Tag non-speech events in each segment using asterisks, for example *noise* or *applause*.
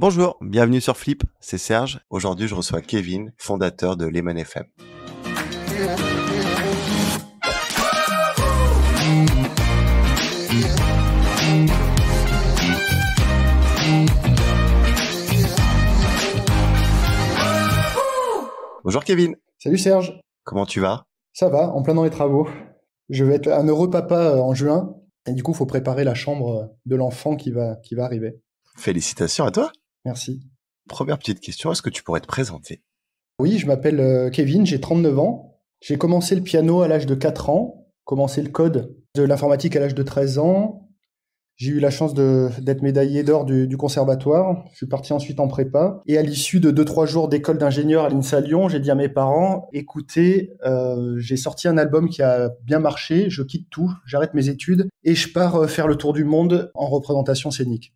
Bonjour, bienvenue sur Flip, c'est Serge. Aujourd'hui, je reçois Kevin, fondateur de Lemon FM. Bonjour Kevin. Salut Serge. Comment tu vas Ça va, en plein dans les travaux. Je vais être un heureux papa euh, en juin. Et du coup, il faut préparer la chambre de l'enfant qui va, qui va arriver. Félicitations à toi. Merci. Première petite question, est-ce que tu pourrais te présenter Oui, je m'appelle euh, Kevin, j'ai 39 ans. J'ai commencé le piano à l'âge de 4 ans, commencé le code de l'informatique à l'âge de 13 ans. J'ai eu la chance d'être médaillé d'or du, conservatoire. Je suis parti ensuite en prépa. Et à l'issue de 2-3 jours d'école d'ingénieur à l'INSA Lyon, j'ai dit à mes parents, écoutez, euh, j'ai sorti un album qui a bien marché, je quitte tout, j'arrête mes études et je pars euh, faire le tour du monde en représentation scénique.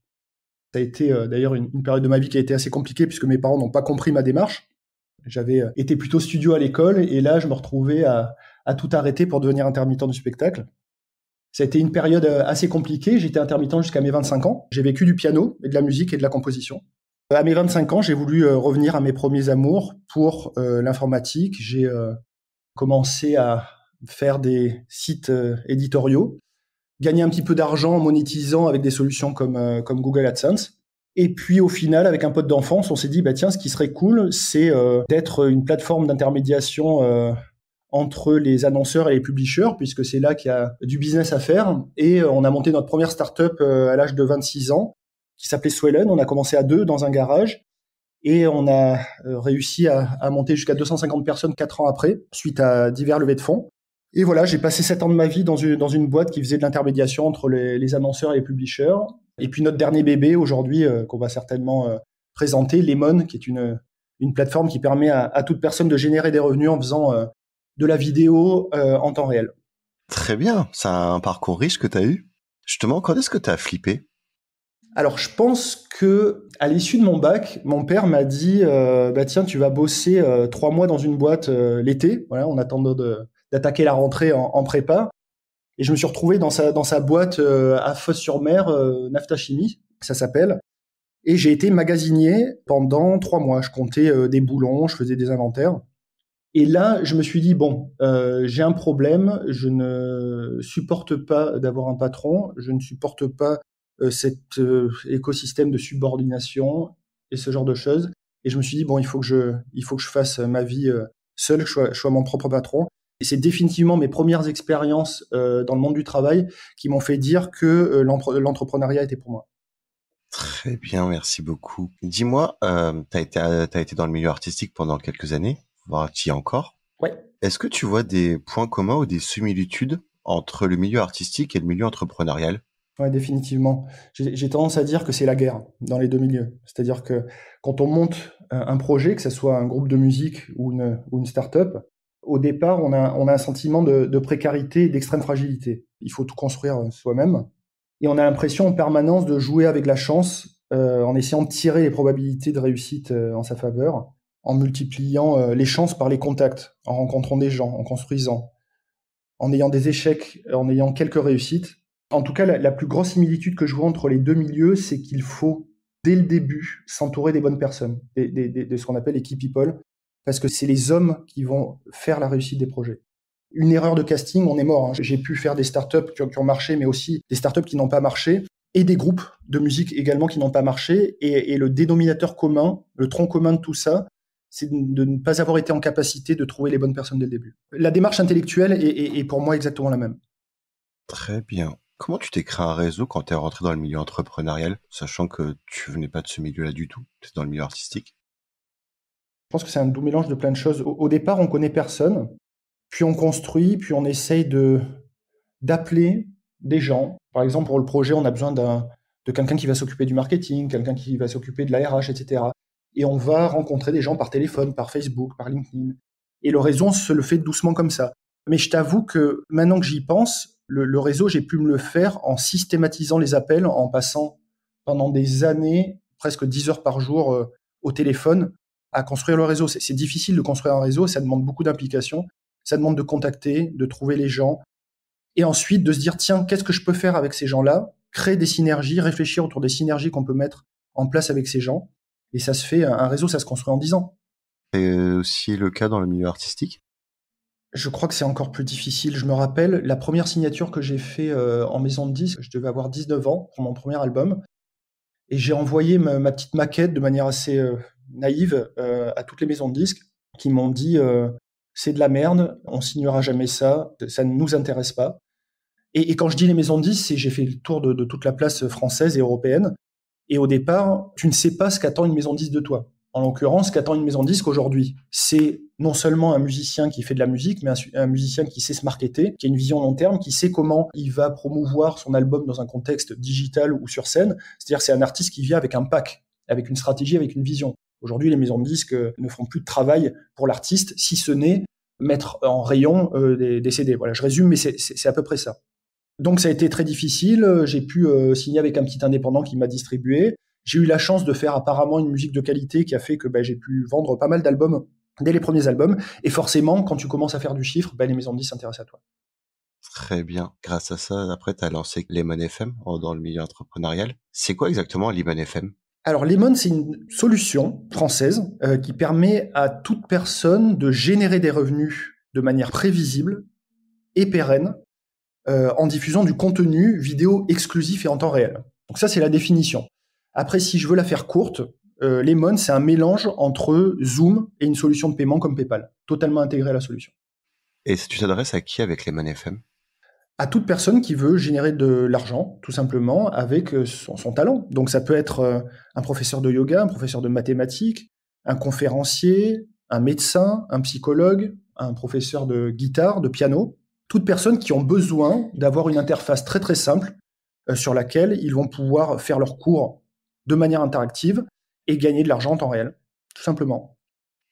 Ça a été euh, d'ailleurs une, période de ma vie qui a été assez compliquée puisque mes parents n'ont pas compris ma démarche. J'avais euh, été plutôt studio à l'école et là, je me retrouvais à, tout arrêter pour devenir intermittent du spectacle. Ça a été une période euh, assez compliquée. J'étais intermittent jusqu'à mes 25 ans. J'ai vécu du piano et de la musique et de la composition. À mes 25 ans, j'ai voulu revenir à mes premiers amours pour l'informatique. J'ai commencé à faire des sites éditoriaux gagner un petit peu d'argent en monétisant avec des solutions comme, euh, comme Google AdSense. Et puis au final, avec un pote d'enfance, on s'est dit, bah tiens, ce qui serait cool, c'est euh, d'être une plateforme d'intermédiation euh, entre les annonceurs et les publishers, puisque c'est là qu'il y a du business à faire. Et on a monté notre première startup à l'âge de 26 ans, qui s'appelait Swellen. On a commencé à deux dans un garage. Et on a réussi à, à monter jusqu'à 250 personnes quatre ans après, suite à divers levées de fonds. Et voilà, j'ai passé 7 ans de ma vie dans une, boîte qui faisait de l'intermédiation entre les, annonceurs et les publishers. Et puis notre dernier bébé aujourd'hui, euh, qu'on va certainement euh, présenter, Lemon, qui est une, plateforme qui permet à, toute personne de générer des revenus en faisant euh, de la vidéo en temps réel. Très bien, c'est un parcours riche que tu as eu. Justement, quand est-ce que tu as flippé alors, je pense que à l'issue de mon bac, mon père m'a dit bah, tiens, tu vas bosser 3 trois mois dans une boîte l'été. Voilà, on attendant de, d'attaquer la rentrée en, prépa. Et je me suis retrouvé dans sa, dans sa boîte euh, à Fos-sur-Mer, naftachimie euh, Nafta Chimie, ça s'appelle. Et j'ai été magasinier pendant trois mois. Je comptais euh, des boulons, je faisais des inventaires. Et là, je me suis dit, bon, j'ai un problème, je ne supporte pas d'avoir un patron, je ne supporte pas cet écosystème de subordination et ce genre de choses. Et je me suis dit, bon, il faut que je, il faut que je fasse ma vie seul, je je sois mon propre patron. Et c'est définitivement mes premières expériences euh, dans le monde du travail qui m'ont fait dire que euh, l'entrepreneuriat était pour moi. Très bien, merci beaucoup. Dis-moi, euh, tu as, été dans le milieu artistique pendant quelques années, voire tu y encore. Oui. Est-ce que tu vois des points communs ou des similitudes entre le milieu artistique et le milieu entrepreneurial oui, définitivement. J'ai tendance à dire que c'est la guerre dans les deux milieux. C'est-à-dire que quand on monte un projet, que ce soit un groupe de musique ou une, ou une start-up, au départ, on a, un sentiment de, précarité et d'extrême fragilité. Il faut tout construire euh, soi-même. Et on a l'impression en permanence de jouer avec la chance euh, en essayant de tirer les probabilités de réussite euh, en sa faveur, en multipliant les chances par les contacts, en rencontrant des gens, en construisant, en ayant des échecs, en ayant quelques réussites. En tout cas, la, plus grosse similitude que je vois entre les deux milieux, c'est qu'il faut, dès le début, s'entourer des bonnes personnes, de ce qu'on appelle les key people, parce que c'est les hommes qui vont faire la réussite des projets. Une erreur de casting, on est mort. Hein. J'ai pu faire des startups qui, qui ont marché, mais aussi des startups qui n'ont pas marché, et des groupes de musique également qui n'ont pas marché. Et, le dénominateur commun, le tronc commun de tout ça, c'est de ne pas avoir été en capacité de trouver les bonnes personnes dès le début. La démarche intellectuelle est, pour moi exactement la même. Très bien. Comment tu t'es créé un réseau quand tu es rentré dans le milieu entrepreneurial, sachant que tu venais pas de ce milieu-là du tout, tu dans le milieu artistique je pense que c'est un doux mélange de plein de choses. Au, départ, on connaît personne, puis on construit, puis on essaye de d'appeler des gens. Par exemple, pour le projet, on a besoin de quelqu'un qui va s'occuper du marketing, quelqu'un qui va s'occuper de la etc. Et on va rencontrer des gens par téléphone, par Facebook, par LinkedIn. Et le réseau, on se le fait doucement comme ça. Mais je t'avoue que maintenant que j'y pense, le, réseau, j'ai pu me le faire en systématisant les appels, en passant pendant des années, presque 10 heures par jour euh, au téléphone, à construire le réseau. C'est difficile de construire un réseau, ça demande beaucoup d'implication, ça demande de contacter, de trouver les gens, et ensuite de se dire, tiens, qu'est-ce que je peux faire avec ces gens-là Créer des synergies, réfléchir autour des synergies qu'on peut mettre en place avec ces gens. Et ça se fait, un réseau, ça se construit en 10 ans. C'est aussi le cas dans le milieu artistique je crois que c'est encore plus difficile. Je me rappelle la première signature que j'ai fait euh, en maison de disque, je devais avoir 19 ans pour mon premier album. Et j'ai envoyé ma, petite maquette de manière assez euh, naïve euh, à toutes les maisons de disques qui m'ont dit euh, c'est de la merde, on signera jamais ça, ça ne nous intéresse pas. Et, quand je dis les maisons de que j'ai fait le tour de, toute la place française et européenne. Et au départ, tu ne sais pas ce qu'attend une maison de disques de toi. En l'occurrence, ce qu'attend une maison de disque aujourd'hui, c'est non seulement un musicien qui fait de la musique, mais un, un, musicien qui sait se marketer, qui a une vision long terme, qui sait comment il va promouvoir son album dans un contexte digital ou sur scène. C'est-à-dire, c'est un artiste qui vient avec un pack, avec une stratégie, avec une vision. Aujourd'hui, les maisons de disques euh, ne font plus de travail pour l'artiste, si ce n'est mettre en rayon euh, des, CD. Voilà, je résume, mais c'est à peu près ça. Donc ça a été très difficile. Euh, j'ai pu signer avec un petit indépendant qui m'a distribué. J'ai eu la chance de faire apparemment une musique de qualité qui a fait que ben, j'ai pu vendre pas mal d'albums dès les premiers albums. Et forcément, quand tu commences à faire du chiffre, ben, les maisons de disques s'intéressent à toi. Très bien. Grâce à ça, après, tu as lancé Lemon FM dans le milieu entrepreneurial. C'est quoi exactement Lemon FM alors, Lemon, c'est une solution française euh, qui permet à toute personne de générer des revenus de manière prévisible et pérenne euh, en diffusant du contenu vidéo exclusif et en temps réel. Donc ça, c'est la définition. Après, si je veux la faire courte, euh, Lemon, c'est un mélange entre Zoom et une solution de paiement comme PayPal, totalement intégré à la solution. Et tu t'adresses à qui avec Lemon FM à toute personne qui veut générer de l'argent, tout simplement, avec euh, son, talent. Donc ça peut être euh, un professeur de yoga, un professeur de mathématiques, un conférencier, un médecin, un psychologue, un professeur de guitare, de piano. Toutes personnes qui ont besoin d'avoir une interface très très simple euh, sur laquelle ils vont pouvoir faire leurs cours de manière interactive et gagner de l'argent en temps réel, tout simplement.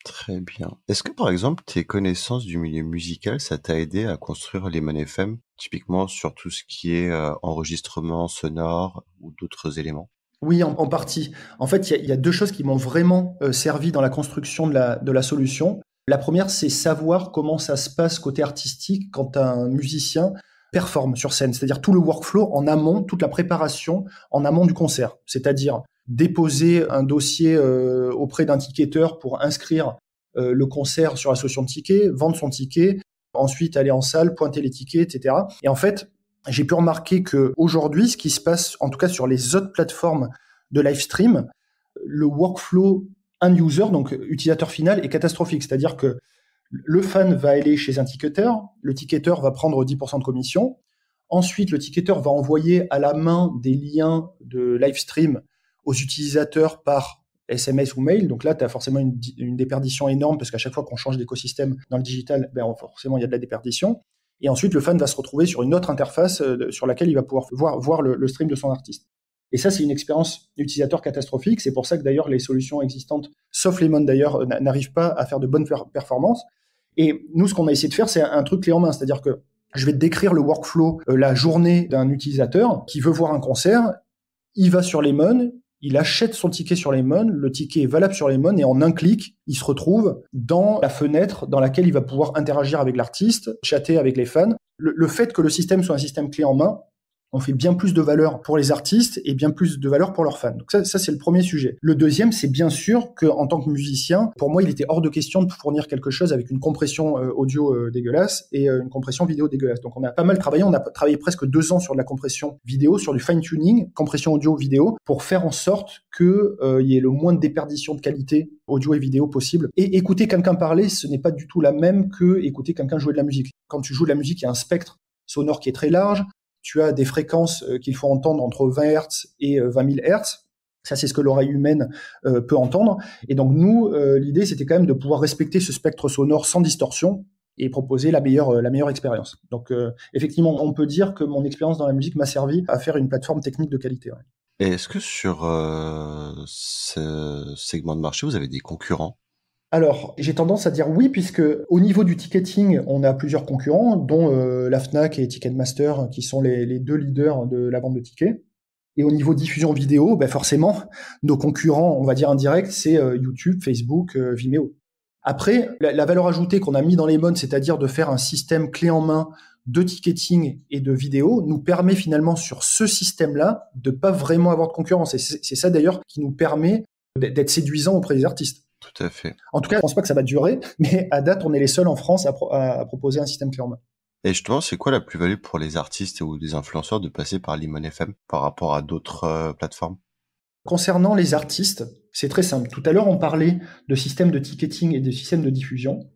Très bien. Est-ce que par exemple tes connaissances du milieu musical, ça t'a aidé à construire les FM, typiquement sur tout ce qui est euh, enregistrement sonore ou d'autres éléments? Oui, en, partie. En fait, il y, a deux choses qui m'ont vraiment euh, servi dans la construction de la, de la solution. La première, c'est savoir comment ça se passe côté artistique quand un musicien performe sur scène, c'est-à-dire tout le workflow en amont, toute la préparation en amont du concert. C'est-à-dire déposer un dossier euh, auprès d'un ticketeur pour inscrire euh, le concert sur l'association de tickets, vendre son ticket, ensuite aller en salle, pointer les tickets, etc. Et en fait, j'ai pu remarquer que aujourd'hui, ce qui se passe, en tout cas sur les autres plateformes de live stream, le workflow un user, donc utilisateur final, est catastrophique. C'est-à-dire que le fan va aller chez un ticketeur, le ticketeur va prendre 10% de commission. Ensuite, le ticketeur va envoyer à la main des liens de live stream aux utilisateurs par SMS ou mail. Donc là, tu as forcément une, déperdition énorme parce qu'à chaque fois qu'on change d'écosystème dans le digital, ben, forcément, il y a de la déperdition. Et ensuite, le fan va se retrouver sur une autre interface euh, sur laquelle il va pouvoir voir, voir le, stream de son artiste. Et ça, c'est une expérience utilisateur catastrophique. C'est pour ça que d'ailleurs, les solutions existantes, sauf Lemon d'ailleurs, euh, n'arrivent pas à faire de bonnes performances. Et nous, ce qu'on a essayé de faire, c'est un truc clé en main. C'est-à-dire que je vais décrire le workflow, euh, la journée d'un utilisateur qui veut voir un concert. Il va sur Lemon, il achète son ticket sur Lemon, le ticket est valable sur Lemon et en un clic, il se retrouve dans la fenêtre dans laquelle il va pouvoir interagir avec l'artiste, chatter avec les fans. Le, le, fait que le système soit un système clé en main, on fait bien plus de valeur pour les artistes et bien plus de valeur pour leurs fans. Donc ça, c'est le premier sujet. Le deuxième, c'est bien sûr que en tant que musicien, pour moi, il était hors de question de fournir quelque chose avec une compression euh, audio euh, dégueulasse et euh, une compression vidéo dégueulasse. Donc on a pas mal travaillé, on a travaillé presque deux ans sur de la compression vidéo, sur du fine-tuning, compression audio-vidéo, pour faire en sorte que y ait le moins de déperdition de qualité audio et vidéo possible. Et écouter quelqu'un parler, ce n'est pas du tout la même que écouter quelqu'un jouer de la musique. Quand tu joues de la musique, il y a un spectre sonore qui est très large, tu as des fréquences euh, qu'il faut entendre entre 20 Hz et 20 000 Hz. Ça, c'est ce que l'oreille humaine euh, peut entendre. Et donc, nous, euh, l'idée, c'était quand même de pouvoir respecter ce spectre sonore sans distorsion et proposer la meilleure, la meilleure expérience. Donc, effectivement, on peut dire que mon expérience dans la musique m'a servi à faire une plateforme technique de qualité. Et est-ce que sur ce segment de marché, vous avez des concurrents alors, j'ai tendance à dire oui, puisque au niveau du ticketing, on a plusieurs concurrents, dont euh, la FNAC et Ticketmaster, qui sont les, deux leaders de la vente de tickets. Et au niveau diffusion vidéo, ben, forcément, *laughs* nos concurrents, on va dire indirects, c'est euh, YouTube, Facebook, euh, Vimeo. Après, la, valeur ajoutée qu'on a mis dans les bonnes, c'est-à-dire de faire un système clé en main de ticketing et de vidéo nous permet finalement sur ce système-là de pas vraiment avoir de concurrence. Et c'est ça d'ailleurs qui nous permet d'être séduisant auprès des artistes fait. En tout cas, je ne pense pas que ça va durer, mais à date, on est les seuls en France à, proposer un système clé en je Et justement, c'est quoi la plus-value pour les artistes ou les influenceurs de passer par Limon FM par rapport à d'autres euh, plateformes Concernant les artistes, c'est très simple. Tout à l'heure, on parlait de système de ticketing et de système de diffusion.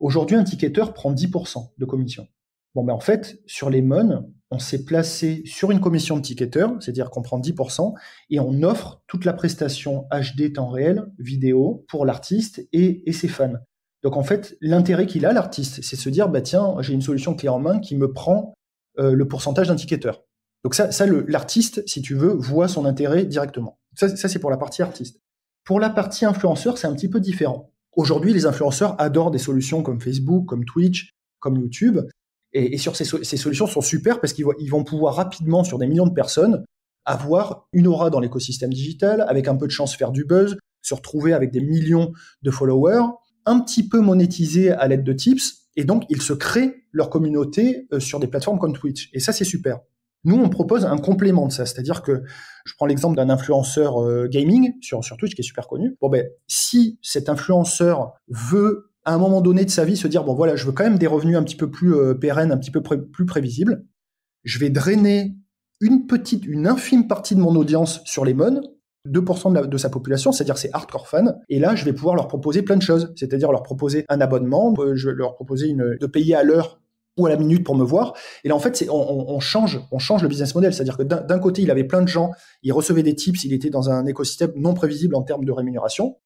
Aujourd'hui, un ticketeur prend 10% de commission. Ben, en fait, sur les MON, on s'est placé sur une commission de ticketeurs, c'est-à-dire qu'on prend 10%, et on offre toute la prestation HD temps réel, vidéo, pour l'artiste et, ses fans. Donc en fait, l'intérêt qu'il a, l'artiste, c'est de se dire, bah tiens, j'ai une solution clé en main qui me prend euh, le pourcentage d'un ticketeur. Donc ça, l'artiste, si tu veux, voit son intérêt directement. Ça, ça c'est pour la partie artiste. Pour la partie influenceur, c'est un petit peu différent. Aujourd'hui, les influenceurs adorent des solutions comme Facebook, comme Twitch, comme YouTube, et, sur ces, solutions sont super parce qu'ils ils vont pouvoir rapidement, sur des millions de personnes, avoir une aura dans l'écosystème digital, avec un peu de chance faire du buzz, se retrouver avec des millions de followers, un petit peu monétiser à l'aide de tips, et donc ils se créent leur communauté euh, sur des plateformes comme Twitch. Et ça, c'est super. Nous, on propose un complément de ça, c'est-à-dire que je prends l'exemple d'un influenceur euh, gaming sur, sur Twitch qui est super connu. Bon ben, si cet influenceur veut à un moment donné de sa vie se dire bon voilà, je veux quand même des revenus un petit peu plus euh, pérennes, un petit peu plus prévisibles. Je vais drainer une petite, une infime partie de mon audience sur les mônes, 2% de, sa population, c'est-à-dire ses hardcore fans. Et là, je vais pouvoir leur proposer plein de choses, c'est-à-dire leur proposer un abonnement, euh, je vais leur proposer de payer à l'heure ou à la minute pour me voir. Et là, en fait, on, on, change, on change le business model. C'est-à-dire que d'un côté, il avait plein de gens, il recevait des tips, il était dans un écosystème non prévisible en termes de rémunération.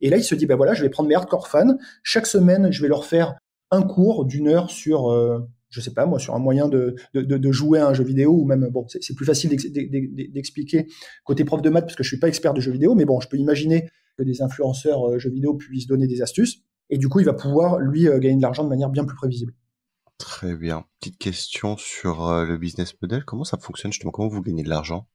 Et là, il se dit, bah voilà, je vais prendre mes hardcore fans. Chaque semaine, je vais leur faire un cours d'une heure sur, je euh, je sais pas moi, sur un moyen de, de, jouer à un jeu vidéo ou même, bon, c'est plus facile d'expliquer côté prof de maths parce que je suis pas expert de jeux vidéo, mais bon, je peux imaginer que des influenceurs euh, jeux vidéo puissent donner des astuces. Et du coup, il va pouvoir, lui, euh, gagner de l'argent de manière bien plus prévisible. Très bien. Petite question sur le business model. Comment ça fonctionne justement Comment vous gagnez de l'argent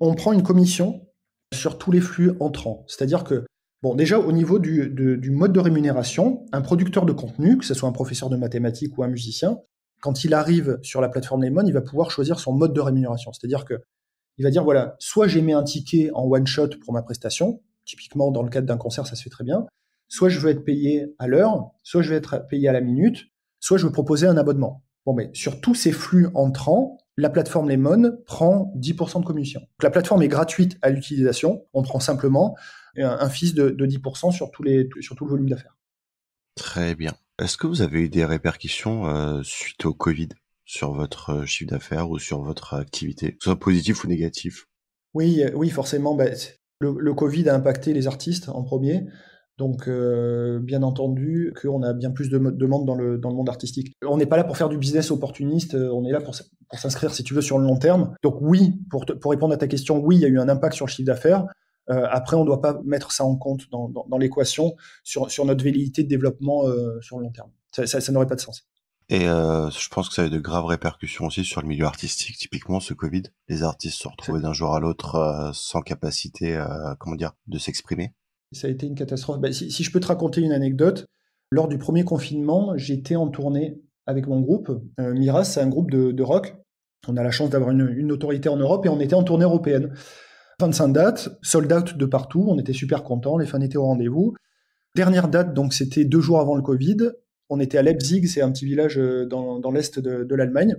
On prend une commission sur tous les flux entrants. C'est-à-dire que Bon, déjà, au niveau du, mode de rémunération, un producteur de contenu, que ce soit un professeur de mathématiques ou un musicien, quand il arrive sur la plateforme Lemon, il va pouvoir choisir son mode de rémunération. C'est-à-dire que il va dire, voilà, soit j'émets un ticket en one-shot pour ma prestation, typiquement dans le cadre d'un concert, ça se fait très bien, soit je veux être payé à l'heure, soit je vais être payé à la minute, soit je veux proposer un abonnement. Bon, mais sur tous ces flux entrants, la plateforme Lemon prend 10% de commission. la plateforme est gratuite à l'utilisation. On prend simplement un, fils de, 10% sur, tout le volume d'affaires. Très bien. Est-ce que vous avez eu des répercussions euh, suite au Covid sur votre euh, chiffre d'affaires ou sur votre activité, soit positif ou négatif Oui, euh, oui, forcément. Bah, le, Covid a impacté les artistes en premier. Donc, euh, bien entendu, qu'on a bien plus de demandes dans le, dans le monde artistique. On n'est pas là pour faire du business opportuniste, euh, on est là pour, s'inscrire, si tu veux, sur le long terme. Donc oui, pour, pour répondre à ta question, oui, il y a eu un impact sur le chiffre d'affaires. Euh, après, on ne doit pas mettre ça en compte dans, dans, l'équation sur, sur, notre vélité de développement sur le long terme. Ça, ça, ça n'aurait pas de sens. Et je pense que ça a eu de graves répercussions aussi sur le milieu artistique. Typiquement, ce Covid, les artistes se retrouvaient d'un jour à l'autre sans capacité, comment dire, de s'exprimer ça a été une catastrophe. Bah, si, je peux te raconter une anecdote, lors du premier confinement, j'étais en tournée avec mon groupe. Euh, Miras, c'est un groupe de, rock. On a la chance d'avoir une, autorité en Europe et on était en tournée européenne. Fin de sold out de partout, on était super contents, les fans étaient au rendez-vous. Dernière date, donc c'était deux jours avant le Covid. On était à Leipzig, c'est un petit village euh, dans, l'est de, de l'Allemagne.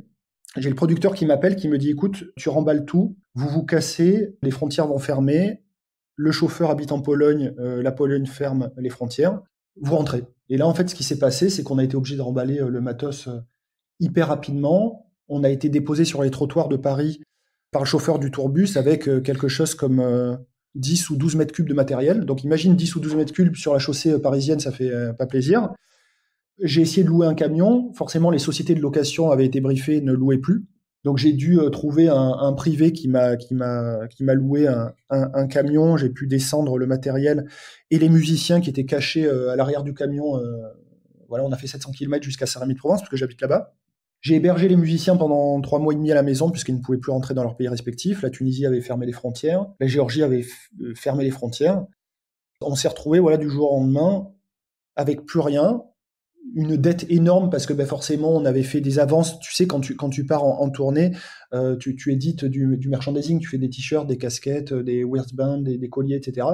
J'ai le producteur qui m'appelle, qui me dit écoute, tu remballes tout, vous vous cassez, les frontières vont fermer, le chauffeur habite en Pologne, euh, la Pologne ferme les frontières, vous rentrez. Et là, en fait, ce qui s'est passé, c'est qu'on a été obligé de remballer euh, le matos euh, hyper rapidement. On a été déposé sur les trottoirs de Paris par le chauffeur du tourbus avec quelque chose comme 10 ou 12 mètres cubes de matériel. Donc imagine 10 ou 12 mètres cubes sur la chaussée parisienne, ça fait pas plaisir. J'ai essayé de louer un camion. Forcément, les sociétés de location avaient été briefées, ne louaient plus. Donc j'ai dû euh, trouver un, privé qui m'a qui m'a qui m'a loué un, camion. J'ai pu descendre le matériel et les musiciens qui étaient cachés euh, à l'arrière du camion. Euh, voilà, on a fait 700 km jusqu'à saint de provence parce que j'habite là-bas. J'ai hébergé les musiciens pendant trois mois et demi à la maison puisqu'ils ne pouvaient plus rentrer dans leur pays respectifs. La Tunisie avait fermé les frontières, la Géorgie avait fermé les frontières. On s'est retrouvé voilà du jour au lendemain avec plus rien, une dette énorme parce que ben, forcément on avait fait des avances. Tu sais, quand tu, quand tu pars en, tournée, euh, tu, tu, édites du, merchandising, tu fais des t-shirts, des casquettes, euh, des wristbands, des, des colliers, etc.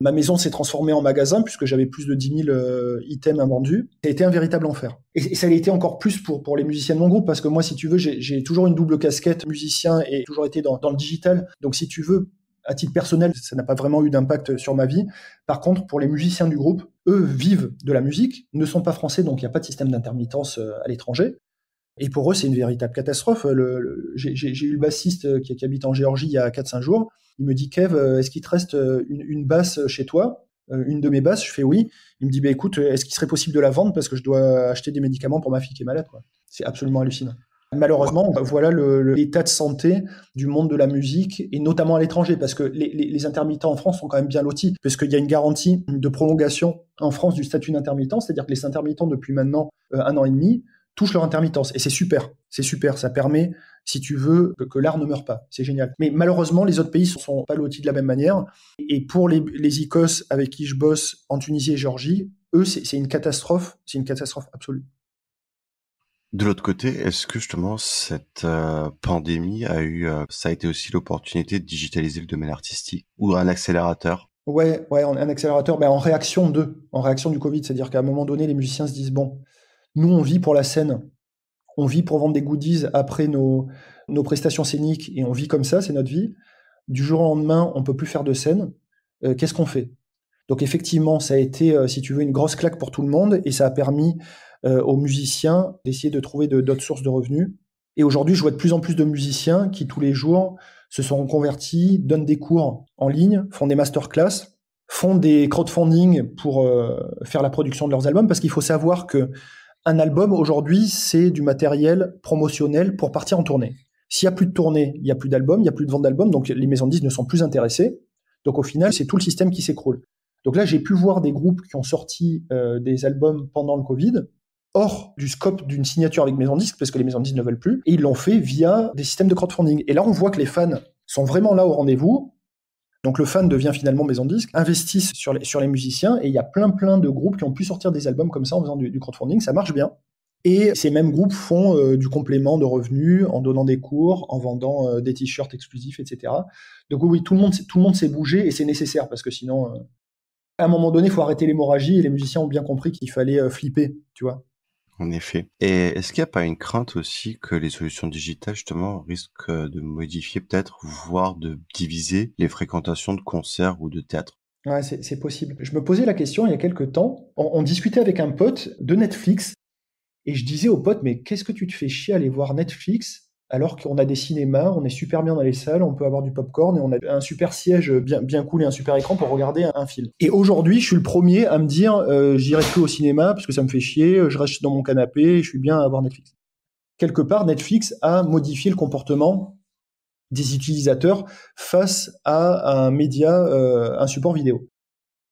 Ma maison s'est transformée en magasin puisque j'avais plus de 10 000 euh, items invendus. Ça a été un véritable enfer. Et, ça l'a été encore plus pour, pour les musiciens de mon groupe parce que moi, si tu veux, j'ai toujours une double casquette musicien et toujours été dans le digital. Donc si tu veux, à titre personnel, ça n'a pas vraiment eu d'impact sur ma vie. Par contre, pour les musiciens du groupe, eux vivent de la musique, ne sont pas français, donc il n'y a pas de système d'intermittence euh, à l'étranger. Et pour eux, c'est une véritable catastrophe. j'ai eu le bassiste euh, qui, habite en Géorgie il y a 4-5 jours. Il me dit, Kev, euh, est-ce qu'il te reste une, basse chez toi Une de mes basses Je fais oui. Il me dit, bah, écoute, est-ce qu'il serait possible de la vendre parce que je dois acheter des médicaments pour ma fille qui est malade C'est absolument hallucinant. Malheureusement, voilà l'état de santé du monde de la musique, et notamment à l'étranger, parce que les, intermittents en France sont quand même bien lotis, parce qu'il y a une garantie de prolongation en France du statut d'intermittent, c'est-à-dire que les intermittents, depuis maintenant euh, un an et demi, touchent leur intermittence. Et c'est super, c'est super, ça permet, si tu veux, que, l'art ne meure pas, c'est génial. Mais malheureusement, les autres pays ne sont pas lotis de la même manière, et pour les, les ICOS avec qui je bosse en Tunisie et Géorgie, eux, c'est une catastrophe, c'est une catastrophe absolue. De l'autre côté, est-ce que justement cette euh, pandémie a eu, euh, ça a été aussi l'opportunité de digitaliser le domaine artistique ou un accélérateur Ouais, ouais, un accélérateur, mais ben, en réaction de, en réaction du Covid, c'est-à-dire qu'à un moment donné, les musiciens se disent bon, nous on vit pour la scène, on vit pour vendre des goodies après nos, nos prestations scéniques et on vit comme ça, c'est notre vie. Du jour au lendemain, on peut plus faire de scène. Euh, qu'est-ce qu'on fait Donc effectivement, ça a été, si tu veux, une grosse claque pour tout le monde et ça a permis euh, aux musiciens d'essayer de trouver d'autres sources de revenus. Et aujourd'hui, je vois de plus en plus de musiciens qui, tous les jours, se sont convertis donnent des cours en ligne, font des masterclass, font des crowdfunding pour euh, faire la production de leurs albums, parce qu'il faut savoir que un album, aujourd'hui, c'est du matériel promotionnel pour partir en tournée. S'il n'y a plus de tournée, il n'y a plus d'album, il n'y a plus de vente d'album, donc les maisons de disques ne sont plus intéressées. Donc au final, c'est tout le système qui s'écroule. Donc là, j'ai pu voir des groupes qui ont sorti euh, des albums pendant le Covid, hors du scope d'une signature avec maison disque parce que les maisons de ne veulent plus et ils l'ont fait via des systèmes de crowdfunding. Et là, on voit que les fans sont vraiment là au rendez-vous. Donc le fan devient finalement maison disque, investissent sur les, sur les musiciens et il y a plein plein de groupes qui ont pu sortir des albums comme ça en faisant du, crowdfunding, ça marche bien. Et ces mêmes groupes font euh, du complément de revenus en donnant des cours, en vendant euh, des t-shirts exclusifs, etc. Donc oui, tout le monde, s'est bougé et c'est nécessaire parce que sinon, euh, à un moment donné, il faut arrêter l'hémorragie et les musiciens ont bien compris qu'il fallait flipper, tu vois. En effet. Et est-ce qu'il n'y a pas une crainte aussi que les solutions digitales, justement, risquent euh, de modifier peut-être, voire de diviser les fréquentations de concerts ou de théâtres Ouais, c'est possible. Je me posais la question il y a quelques temps. On, on discutait avec un pote de Netflix et je disais au pote, mais qu'est-ce que tu te fais chier à aller voir Netflix alors qu'on a des cinémas, on est super bien dans les salles, on peut avoir du popcorn et on a un super siège bien, cool et un super écran pour regarder un, film. Et aujourd'hui, je suis le premier à me dire, euh, j'irai plus au cinéma parce que ça me fait chier, je reste dans mon canapé, je suis bien à voir Netflix. Quelque part, Netflix a modifié le comportement des utilisateurs face à un média, euh, un support vidéo.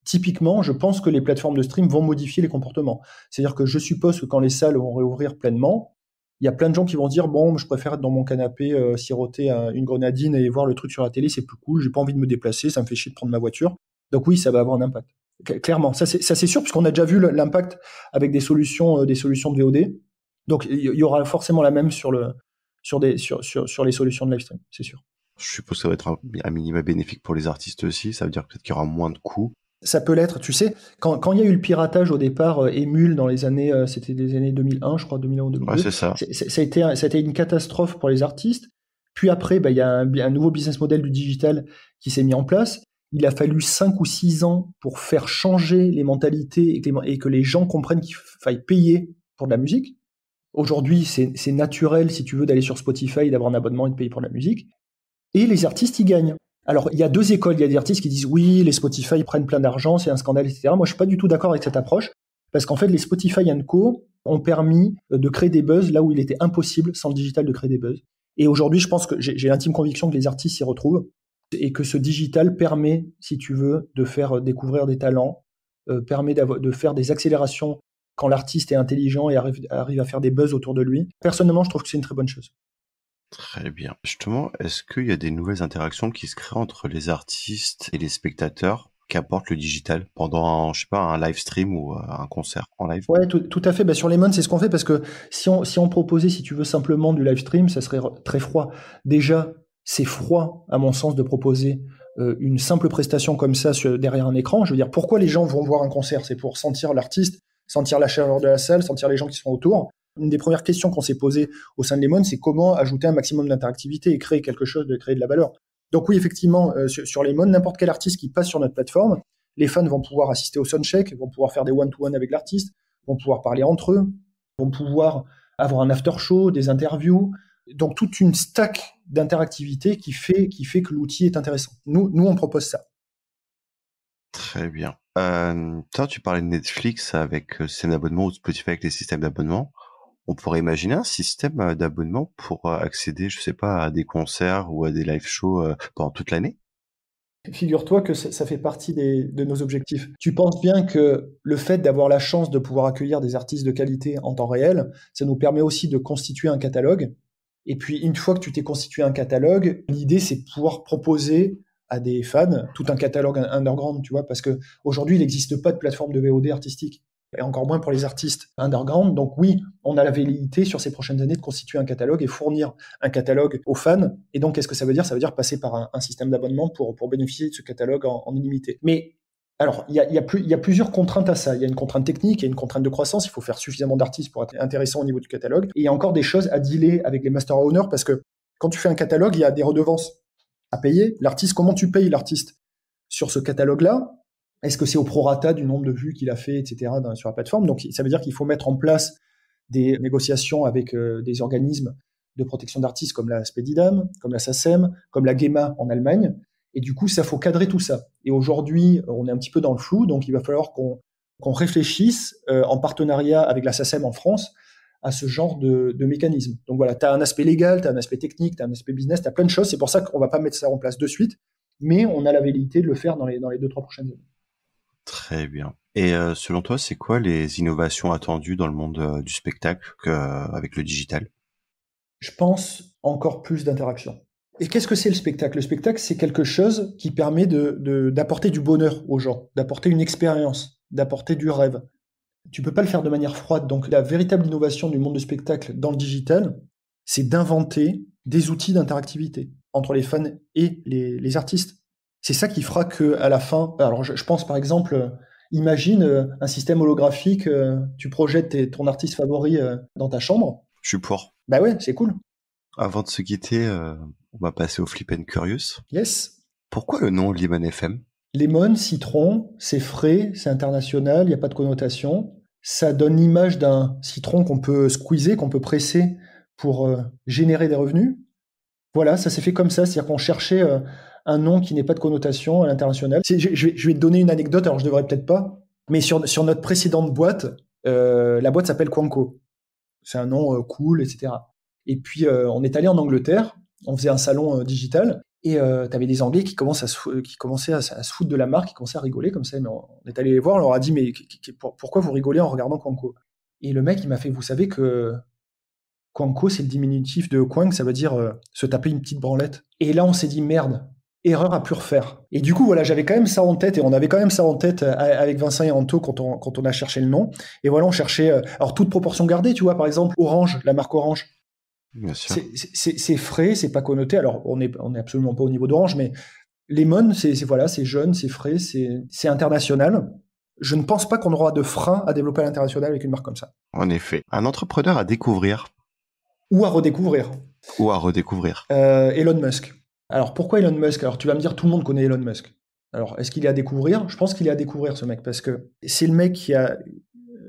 Typiquement, je pense que les plateformes de stream vont modifier les comportements. C'est-à-dire que je suppose que quand les salles vont réouvrir pleinement, il y a plein de gens qui vont dire bon, je préfère être dans mon canapé euh, siroter une grenadine et voir le truc sur la télé, c'est plus cool. J'ai pas envie de me déplacer, ça me fait chier de prendre ma voiture. Donc oui, ça va avoir un impact. Clairement, ça c'est sûr puisqu'on a déjà vu l'impact avec des solutions, euh, des solutions de VOD. Donc il y, aura forcément la même sur les solutions de live stream, c'est sûr. Je suppose que ça va être un, un, minima bénéfique pour les artistes aussi. Ça veut dire peut-être qu'il y aura moins de coûts ça peut l'être, tu sais, quand, il y a eu le piratage au départ, euh, Emule, dans les années, euh, c'était des années 2001, je crois, 2001 2002. ça. ça, a été, ça a été une catastrophe pour les artistes. Puis après, bah, il y a un, nouveau business model du digital qui s'est mis en place. Il a fallu 5 ou 6 ans pour faire changer les mentalités et que les, gens comprennent qu'il faille payer pour de la musique. Aujourd'hui, c'est naturel, si tu veux, d'aller sur Spotify, d'avoir un abonnement et de payer pour de la musique. Et les artistes y gagnent. Alors, il y a deux écoles, il y a des artistes qui disent oui, les Spotify prennent plein d'argent, c'est un scandale, etc. Moi, je suis pas du tout d'accord avec cette approche, parce qu'en fait, les Spotify Co ont permis euh, de créer des buzz là où il était impossible sans le digital de créer des buzz. Et aujourd'hui, je pense que j'ai l'intime conviction que les artistes s'y retrouvent et que ce digital permet, si tu veux, de faire euh, découvrir des talents, euh, permet de faire des accélérations quand l'artiste est intelligent et arrive, arrive à faire des buzz autour de lui. Personnellement, je trouve que c'est une très bonne chose. Très bien. Justement, est-ce qu'il y a des nouvelles interactions qui se créent entre les artistes et les spectateurs qu'apporte le digital pendant, un, je sais pas, un live stream ou euh, un concert en live Ouais, tout, à fait. Bah, sur Lemon, c'est ce qu'on fait parce que si on, proposait, si tu veux, simplement du live stream, ça serait très froid. Déjà, c'est froid, à mon sens, de proposer euh, une simple prestation comme ça derrière un écran. Je veux dire, pourquoi les gens vont voir un concert C'est pour sentir l'artiste, sentir la chaleur de la salle, sentir les gens qui sont autour une des premières questions qu'on s'est posées au sein de Lemon, c'est comment ajouter un maximum d'interactivité et créer quelque chose, de créer de la valeur. Donc oui, effectivement, euh, sur, Lemon, n'importe quel artiste qui passe sur notre plateforme, les fans vont pouvoir assister au soundcheck, vont pouvoir faire des one-to-one avec l'artiste, vont pouvoir parler entre eux, vont pouvoir avoir un after-show, des interviews, donc toute une stack d'interactivité qui fait, qui fait que l'outil est intéressant. Nous, nous, on propose ça. Très bien. Euh, toi, tu parlais de Netflix avec euh, ses abonnements ou Spotify avec les systèmes d'abonnement on pourrait imaginer un système euh, d'abonnement pour euh, accéder, je ne sais pas, à des concerts ou à des live shows euh, pendant toute l'année Figure-toi que ça, fait partie de nos objectifs. Tu penses bien que le fait d'avoir la chance de pouvoir accueillir des artistes de qualité en temps réel, ça nous permet aussi de constituer un catalogue. Et puis, une fois que tu t'es constitué un catalogue, l'idée, c'est de pouvoir proposer à des fans tout un catalogue underground, tu vois, parce qu'aujourd'hui, il n'existe pas de plateforme de VOD artistique et encore moins pour les artistes underground. Donc oui, on a la velléité sur ces prochaines années de constituer un catalogue et fournir un catalogue aux fans. Et donc, qu'est-ce que ça veut dire Ça veut dire passer par un, système d'abonnement pour, pour bénéficier de ce catalogue en, illimité. Mais alors, il y, a, y a, plusieurs contraintes à ça. Il y a une contrainte technique, il y a une contrainte de croissance. Il faut faire suffisamment d'artistes pour être intéressant au niveau du catalogue. Et il y a encore des choses à dealer avec les master owners parce que quand tu fais un catalogue, il y a des redevances à payer. L'artiste, comment tu payes l'artiste sur ce catalogue-là est-ce que c'est au prorata du nombre de vues qu'il a fait, etc., sur la plateforme Donc, ça veut dire qu'il faut mettre en place des négociations avec euh, des organismes de protection d'artistes comme la SPEDIDAM, comme la SACEM, comme la GEMA en Allemagne. Et du coup, ça faut cadrer tout ça. Et aujourd'hui, on est un petit peu dans le flou, donc il va falloir qu'on réfléchisse euh, en partenariat avec la SACEM en France à ce genre de, de mécanisme. Donc voilà, tu as un aspect légal, tu as un aspect technique, tu as un aspect business, tu as plein de choses. C'est pour ça qu'on va pas mettre ça en place de suite, mais on a la vérité de le faire dans les, dans les deux, trois prochaines années. Très bien. Et euh, selon toi, c'est quoi les innovations attendues dans le monde euh, du spectacle euh, avec le digital Je pense encore plus d'interaction. Et qu'est-ce que c'est le spectacle Le spectacle, c'est quelque chose qui permet d'apporter du bonheur aux gens, d'apporter une expérience, d'apporter du rêve. Tu peux pas le faire de manière froide. Donc la véritable innovation du monde du spectacle dans le digital, c'est d'inventer des outils d'interactivité entre les fans et les artistes. C'est ça qui fera que à la fin, euh, alors je, pense par exemple, euh, imagine euh, un système holographique, tu projettes ton artiste favori dans ta chambre. Je suis pour. Bah ouais, c'est cool. Avant de se quitter, on va passer au Flip and Curious. Yes. Pourquoi le nom Lemon FM Lemon, citron, c'est frais, c'est international, il n'y a pas de connotation. Ça donne l'image d'un citron qu'on peut squeezer, qu'on peut presser pour générer des revenus. Voilà, ça s'est fait comme ça, c'est-à-dire qu'on cherchait un nom qui n'est pas de connotation à l'international. Je, vais te donner une anecdote, alors je devrais peut-être pas, mais sur, notre précédente boîte, euh, la boîte s'appelle Quanco. C'est un nom euh, cool, etc. Et puis euh, on est allé en Angleterre, on faisait un salon digital, et tu avais des Anglais qui, commençaient à, se foutre de la marque, qui commençaient à rigoler comme ça. Mais on, est allé les voir, on leur a dit mais pourquoi vous rigolez en regardant Quanco Et le mec il m'a fait vous savez que Quanco, c'est le diminutif de Quang, ça veut dire se taper une petite branlette. Et là, on s'est dit merde, erreur à plus refaire. Et du coup, voilà, j'avais quand même ça en tête, et on avait quand même ça en tête euh, avec Vincent et Anto quand on, a cherché le nom. Et voilà, on cherchait, euh, alors toute proportion gardée, tu vois, par exemple, Orange, la marque Orange. C'est frais, c'est pas connoté. Alors, on n'est on est absolument pas au niveau d'Orange, mais Lemon, c'est voilà, c'est jeune, c'est frais, c'est international. Je ne pense pas qu'on aura de frein à développer l'international avec une marque comme ça. En effet, un entrepreneur à découvrir. Ou à redécouvrir. Ou à redécouvrir. Euh, Elon Musk. Alors pourquoi Elon Musk Alors tu vas me dire tout le monde connaît Elon Musk. Alors est-ce qu'il est à découvrir Je pense qu'il est à découvrir ce mec parce que c'est le mec qui a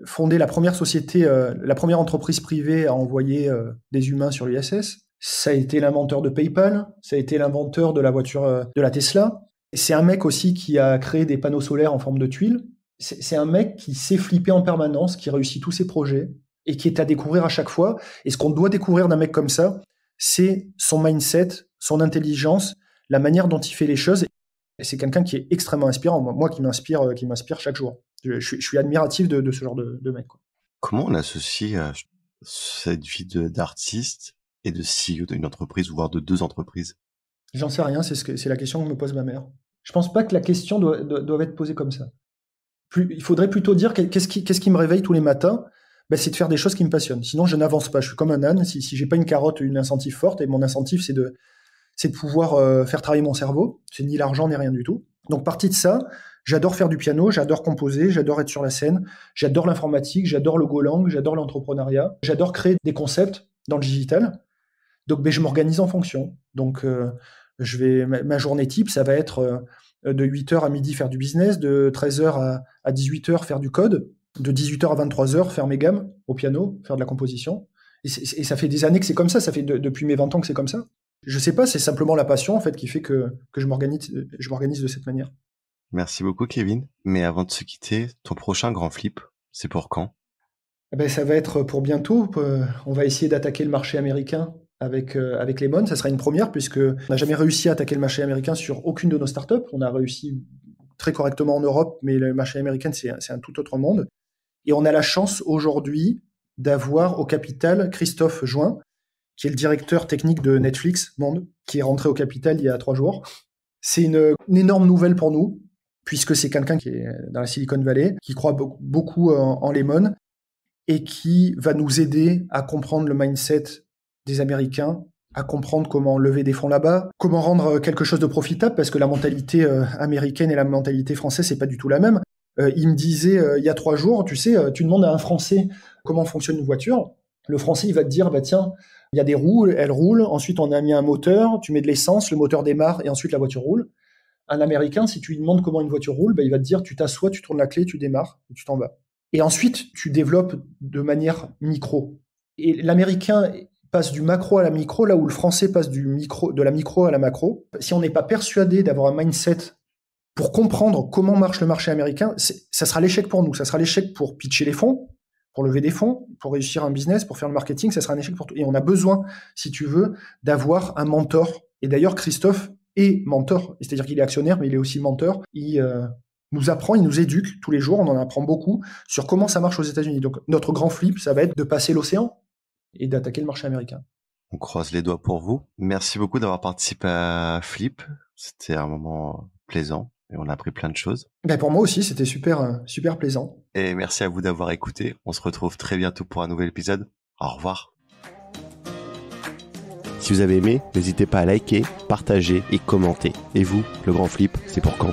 fondé la première société, euh, la première entreprise privée à envoyer euh, des humains sur l'ISS. Ça a été l'inventeur de PayPal, ça a été l'inventeur de la voiture euh, de la Tesla. C'est un mec aussi qui a créé des panneaux solaires en forme de tuiles. C'est un mec qui s'est flippé en permanence, qui réussit tous ses projets et qui est à découvrir à chaque fois. Et ce qu'on doit découvrir d'un mec comme ça, c'est son mindset, son intelligence, la manière dont il fait les choses. Et c'est quelqu'un qui est extrêmement inspirant. Moi, qui m'inspire, euh, qui m'inspire chaque jour. Je, suis, admiratif de, ce genre de, mec. Comment on associe euh, cette vie d'artiste et de CEO d'une entreprise, voire de deux entreprises J'en sais rien. C'est la question que me pose ma mère. Je pense pas que la question doit, être posée comme ça. il faudrait plutôt dire qu'est-ce qui, me réveille tous les matins ben, C'est de faire des choses qui me passionnent. Sinon, je n'avance pas. Je suis comme un âne. Si, si j'ai pas une carotte, une incentive forte, et mon incentive, c'est de, c'est de pouvoir euh, faire travailler mon cerveau. C'est ni l'argent ni rien du tout. Donc partie de ça, j'adore faire du piano, j'adore composer, j'adore être sur la scène, j'adore l'informatique, j'adore le Golang, j'adore l'entrepreneuriat, j'adore créer des concepts dans le digital. Donc ben, je m'organise en fonction. Donc euh, je vais ma journée type, ça va être euh, de 8h à midi faire du business, de 13h à 18h faire du code, de 18h à 23h faire mes gammes au piano, faire de la composition. Et, ça fait des années que c'est comme ça, ça fait depuis mes 20 ans que c'est comme ça je sais pas, c'est simplement la passion en fait qui fait que, je m'organise de cette manière. Merci beaucoup Kevin. Mais avant de se quitter, ton prochain grand flip, c'est pour quand eh ben, ça va être pour bientôt. Euh, on va essayer d'attaquer le marché américain avec, les euh, avec Lemon. Ça sera une première puisque on n'a jamais réussi à attaquer le marché américain sur aucune de nos startups. On a réussi très correctement en Europe, mais le marché américain, c'est un tout autre monde. Et on a la chance aujourd'hui d'avoir au capital Christophe Join, qui est le directeur technique de Netflix Monde, qui est rentré au capital il y a trois jours. C'est une, énorme nouvelle pour nous, puisque c'est quelqu'un qui est dans la Silicon Valley, qui croit beaucoup en, Lemon et qui va nous aider à comprendre le mindset des Américains à comprendre comment lever des fonds là-bas, comment rendre euh, quelque chose de profitable, parce que la mentalité euh, américaine et la mentalité française, c'est pas du tout la même. Euh, il me disait il y a trois jours, tu sais, tu demandes à un Français comment fonctionne une voiture, le Français il va te dire bah tiens, il y a des roues, elles roulent. Ensuite, on a mis un moteur. Tu mets de l'essence, le moteur démarre et ensuite la voiture roule. Un Américain, si tu lui demandes comment une voiture roule, ben, il va te dire tu t'assois, tu tournes la clé, tu démarres tu t'en vas. Et ensuite, tu développes de manière micro. Et l'Américain passe du macro à la micro, là où le français passe du micro, de la micro à la macro. Si on n'est pas persuadé d'avoir un mindset pour comprendre comment marche le marché américain, ça sera l'échec pour nous, ça sera l'échec pour pitcher les fonds, pour lever des fonds, pour réussir un business, pour faire le marketing, ça sera un échec pour tout. Et on a besoin, si tu veux, d'avoir un mentor. Et d'ailleurs, Christophe est mentor. C'est-à-dire qu'il est actionnaire, mais il est aussi mentor. Il euh, nous apprend, il nous éduque tous les jours. On en apprend beaucoup sur comment ça marche aux États-Unis. Donc, notre grand flip, ça va être de passer l'océan et d'attaquer le marché américain. On croise les doigts pour vous. Merci beaucoup d'avoir participé à Flip. C'était un moment plaisant et on a appris plein de choses. Ben pour moi aussi, c'était super, euh, super plaisant. Et merci à vous d'avoir écouté. On se retrouve très bientôt pour un nouvel épisode. Au revoir. Si vous avez aimé, n'hésitez pas à liker, partager et commenter. Et vous, le grand flip, c'est pour quand